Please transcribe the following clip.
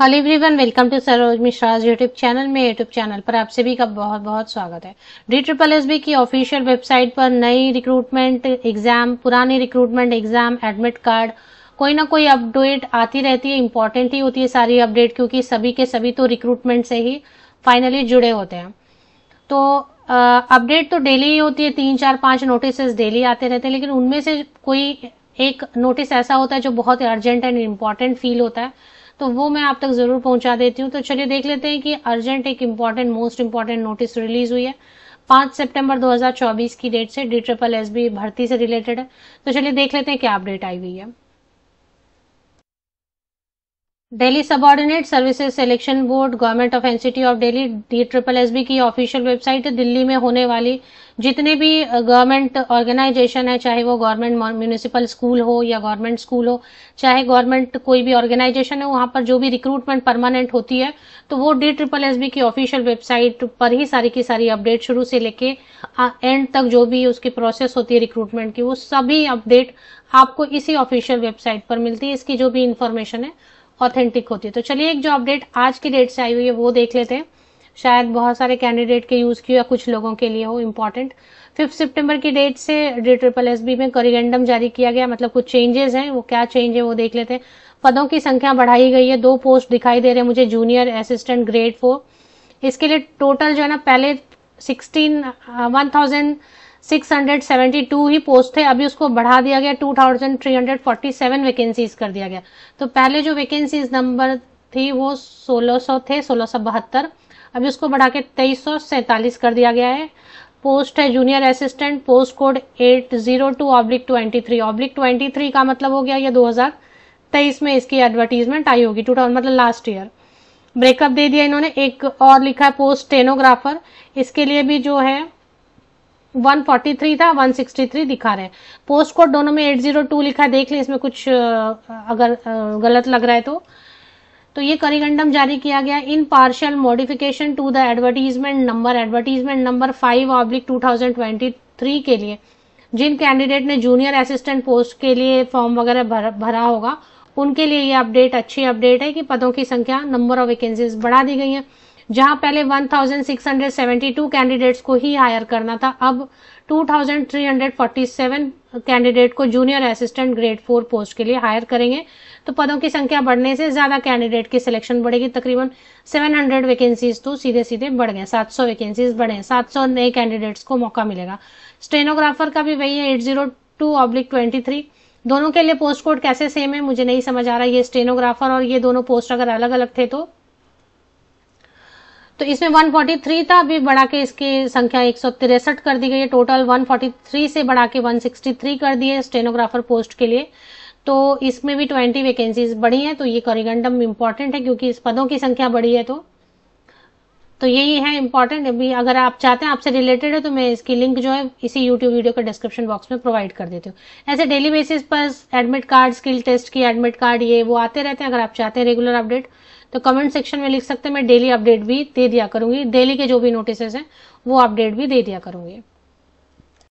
hello everyone welcome to Saroj Mishra's YouTube channel में YouTube channel पर आप सभी का बहुत बहुत स्वागत है डी ट्रिपल एस बी की ऑफिशियल वेबसाइट पर नई रिक्रूटमेंट एग्जाम पुराने रिक्रूटमेंट एग्जाम एडमिट कार्ड कोई ना कोई अपडेट आती रहती है इंपॉर्टेंट ही होती है सारी अपडेट क्योंकि सभी के सभी तो रिक्रूटमेंट से ही फाइनली जुड़े होते हैं तो अपडेट तो डेली ही होती है तीन चार पाँच नोटिस डेली आते रहते हैं लेकिन उनमें से कोई एक नोटिस ऐसा होता है जो बहुत अर्जेंट एंड इम्पॉर्टेंट फील होता है तो वो मैं आप तक जरूर पहुंचा देती हूँ तो चलिए देख लेते हैं कि अर्जेंट एक important most important notice release हुई है पांच सितंबर 2024 की डेट से डी ट्रिपल एस भर्ती से रिलेटेड है तो चलिए देख लेते हैं क्या अपडेट आई हुई है Delhi subordinate services selection board government of NCT of Delhi D triple S B की ऑफिशियल वेबसाइट दिल्ली में होने वाली जितने भी गवर्नमेंट ऑर्गेनाइजेशन है चाहे वो गवर्नमेंट म्यूनिसिपल स्कूल हो या गवर्नमेंट स्कूल हो चाहे गवर्नमेंट कोई भी ऑर्गेनाइजेशन है वहाँ पर जो भी रिक्रूटमेंट परमानेंट होती है तो वो डी ट्रिपल एस बी की ऑफिशियल वेबसाइट पर ही सारी की सारी अपडेट शुरू से लेके एंड हाँ, तक जो भी उसकी प्रोसेस होती है रिक्रूटमेंट की वो सभी अपडेट आपको इसी ऑफिशियल वेबसाइट पर मिलती है इसकी जो भी इंफॉर्मेशन है ऑथेंटिक होती है तो चलिए एक जो अपडेट आज की डेट से आई हुई है वो देख लेते हैं शायद बहुत सारे कैंडिडेट के यूज की या कुछ लोगों के लिए हो इम्पोर्टेंट फिफ्थ सितंबर की डेट से डी ट्रिपल एस बी में करिगेंडम जारी किया गया मतलब कुछ चेंजेस हैं वो क्या चेंज है वो देख लेते हैं पदों की संख्या बढ़ाई गई है दो पोस्ट दिखाई दे रहे हैं मुझे जूनियर असिस्टेंट ग्रेड फोर इसके लिए टोटल जो है ना पहले सिक्सटीन वन थाउजेंड 672 ही पोस्ट थे अभी उसको बढ़ा दिया गया 2347 वैकेंसीज कर दिया गया तो पहले जो वैकेंसीज नंबर थी वो 1600 थे सोलह अभी उसको बढ़ा के तेईस कर दिया गया है पोस्ट है junior assistant post code 802 oblique twenty oblique twenty का मतलब हो गया ये 2023 में इसकी एडवर्टीजमेंट आई होगी टू मतलब लास्ट ईयर ब्रेकअप दे दिया इन्होंने एक और लिखा है पोस्ट टेनोग्राफर इसके लिए भी जो है 143 था 163 दिखा रहे हैं पोस्ट कोड दोनों में 802 लिखा देख ले इसमें कुछ अगर गलत लग रहा है तो तो ये करिगंडम जारी किया गया in partial modification to the advertisement number advertisement number five oblique two के लिए जिन कैंडिडेट ने जूनियर असिस्टेंट पोस्ट के लिए फॉर्म वगैरह भर, भरा होगा उनके लिए ये अपडेट अच्छी अपडेट है कि पदों की संख्या नंबर ऑफ वैकेंसीज बढ़ा दी गई है जहां पहले 1672 कैंडिडेट्स को ही हायर करना था अब 2347 कैंडिडेट को junior assistant grade four post के लिए हायर करेंगे तो पदों की संख्या बढ़ने से ज्यादा कैंडिडेट की सिलेक्शन बढ़ेगी तकरीबन 700 वैकेंसीज तो सीधे सीधे बढ़ गए 700 वैकेंसीज बढ़े 700 नए कैंडिडेट्स को मौका मिलेगा स्टेनोग्राफर का भी वही है eight zero two oblique twenty three दोनों के लिए पोस्ट कोड कैसे सेम है मुझे नहीं समझ आ रहा ये स्टेनोग्राफर और ये दोनों पोस्ट अगर अलग अलग थे तो तो इसमें 143 था अभी बढ़ा के इसकी संख्या एक कर दी गई है टोटल 143 से बढ़ा के 163 कर दिए स्टेनोग्राफर पोस्ट के लिए तो इसमें भी 20 वैकेंसीज बढ़ी हैं तो ये कॉरिगेंडम इम्पॉर्टेंट है क्योंकि इस पदों की संख्या बढ़ी है तो तो यही है इम्पॉर्टेंट अभी अगर आप चाहते हैं आपसे रिलेटेड है तो मैं इसकी लिंक जो है इसी यूट्यूब वीडियो के डिस्क्रिप्शन बॉक्स में प्रोवाइड कर देती हूँ ऐसे डेली बेसिस पर एडमिट कार्ड स्किल टेस्ट की एडमिट कार्ड ये वो आते रहते हैं अगर आप चाहते हैं रेगुलर अपडेट तो कमेंट सेक्शन में लिख सकते हैं मैं डेली अपडेट भी दे दिया करूंगी डेली के जो भी नोटिस हैं वो अपडेट भी दे दिया करूंगी